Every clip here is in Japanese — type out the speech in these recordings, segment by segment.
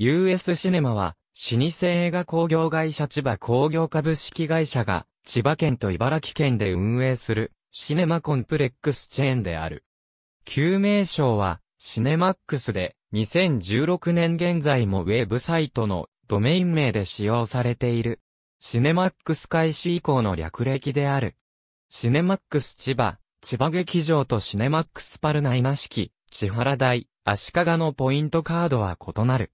US シネマは、老舗映画工業会社千葉工業株式会社が、千葉県と茨城県で運営する、シネマコンプレックスチェーンである。旧名称は、シネマックスで、2016年現在もウェブサイトのドメイン名で使用されている。シネマックス開始以降の略歴である。シネマックス千葉、千葉劇場とシネマックスパルナイナ式、千原台、足利のポイントカードは異なる。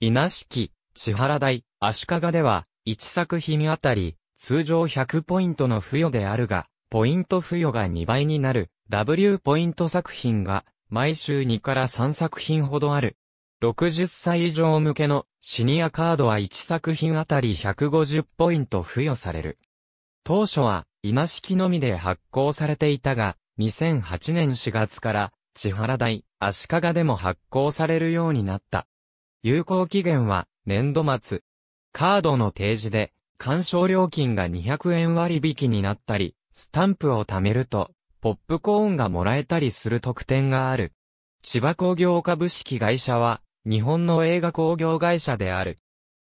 稲敷、千原台、足利では、1作品あたり、通常100ポイントの付与であるが、ポイント付与が2倍になる、W ポイント作品が、毎週2から3作品ほどある。60歳以上向けのシニアカードは1作品あたり150ポイント付与される。当初は、稲敷のみで発行されていたが、2008年4月から、千原台、足利でも発行されるようになった。有効期限は、年度末。カードの提示で、鑑賞料金が200円割引になったり、スタンプを貯めると、ポップコーンがもらえたりする特典がある。千葉工業株式会社は、日本の映画工業会社である。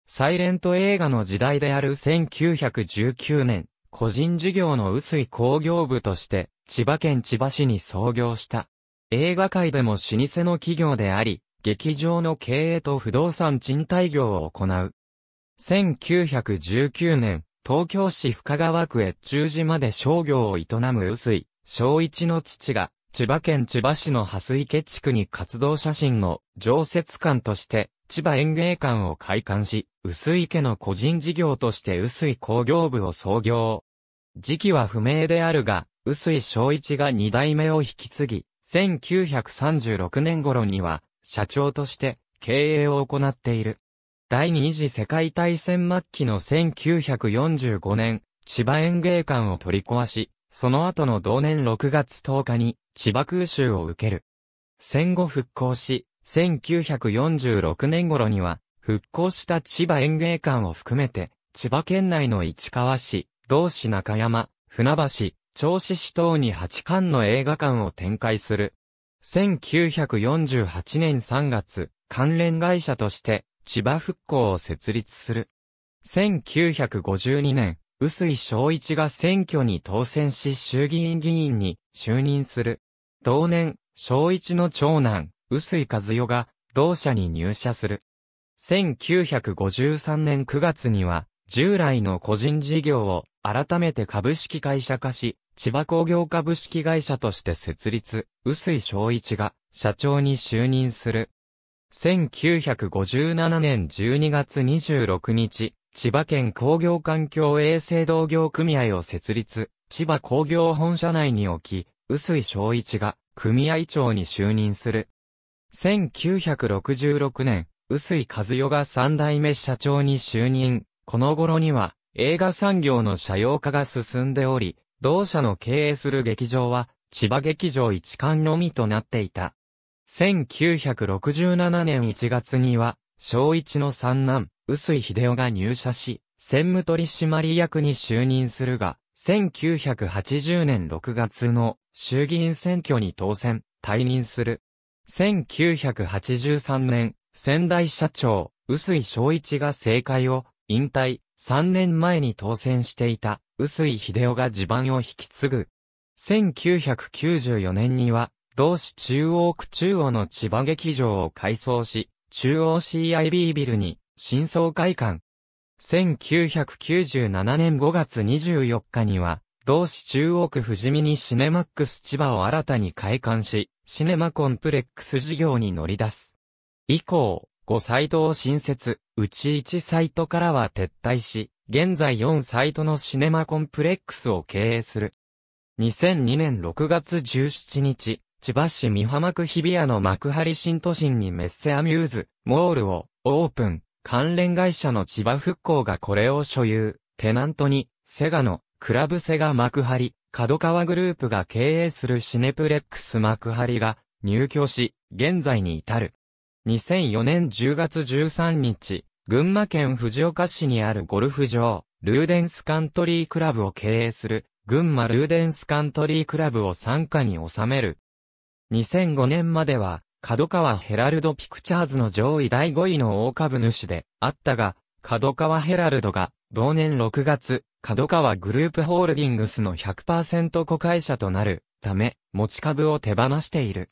サイレント映画の時代である1919年、個人事業の薄い工業部として、千葉県千葉市に創業した。映画界でも老舗の企業であり、劇場の経営と不動産賃貸業を行う。1919年、東京市深川区越中島で商業を営む薄井、小一の父が、千葉県千葉市の蓮池地区に活動写真の常設館として、千葉園芸館を開館し、薄井家の個人事業として薄井工業部を創業。時期は不明であるが、薄井小一が二代目を引き継ぎ、1936年頃には、社長として経営を行っている。第二次世界大戦末期の1945年、千葉園芸館を取り壊し、その後の同年6月10日に千葉空襲を受ける。戦後復興し、1946年頃には、復興した千葉園芸館を含めて、千葉県内の市川市、同市中山、船橋、銚子市等に八館の映画館を展開する1948年3月、関連会社として、千葉復興を設立する。1952年、薄井正一が選挙に当選し衆議院議員に就任する。同年、正一の長男、薄井和代が同社に入社する。1953年9月には、従来の個人事業を改めて株式会社化し、千葉工業株式会社として設立、薄井昭一が社長に就任する。1957年12月26日、千葉県工業環境衛生同業組合を設立、千葉工業本社内に置き、薄井昭一が組合長に就任する。1966年、薄井和代が三代目社長に就任。この頃には映画産業の社用化が進んでおり、同社の経営する劇場は、千葉劇場一館のみとなっていた。1967年1月には、小一の三男、臼井秀夫が入社し、専務取締役に就任するが、1980年6月の衆議院選挙に当選、退任する。1983年、仙台社長、臼井昭一が政界を引退、3年前に当選していた薄井秀夫が地盤を引き継ぐ。1994年には、同市中央区中央の千葉劇場を改装し、中央 CIB ビルに新装開館。1997年5月24日には、同市中央区富士見にシネマックス千葉を新たに開館し、シネマコンプレックス事業に乗り出す。以降、5サイトを新設、うち1サイトからは撤退し、現在4サイトのシネマコンプレックスを経営する。2002年6月17日、千葉市美浜区日比谷の幕張新都心にメッセアミューズ、モールをオープン。関連会社の千葉復興がこれを所有。テナントに、セガの、クラブセガ幕張、角川グループが経営するシネプレックス幕張が入居し、現在に至る。2004年10月13日、群馬県藤岡市にあるゴルフ場、ルーデンスカントリークラブを経営する、群馬ルーデンスカントリークラブを参加に収める。2005年までは、角川ヘラルドピクチャーズの上位第5位の大株主であったが、角川ヘラルドが、同年6月、角川グループホールディングスの100%子会社となるため、持ち株を手放している。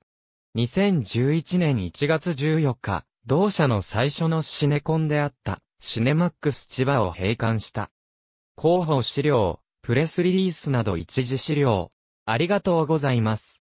2011年1月14日、同社の最初のシネコンであった、シネマックス千葉を閉館した。広報資料、プレスリリースなど一時資料。ありがとうございます。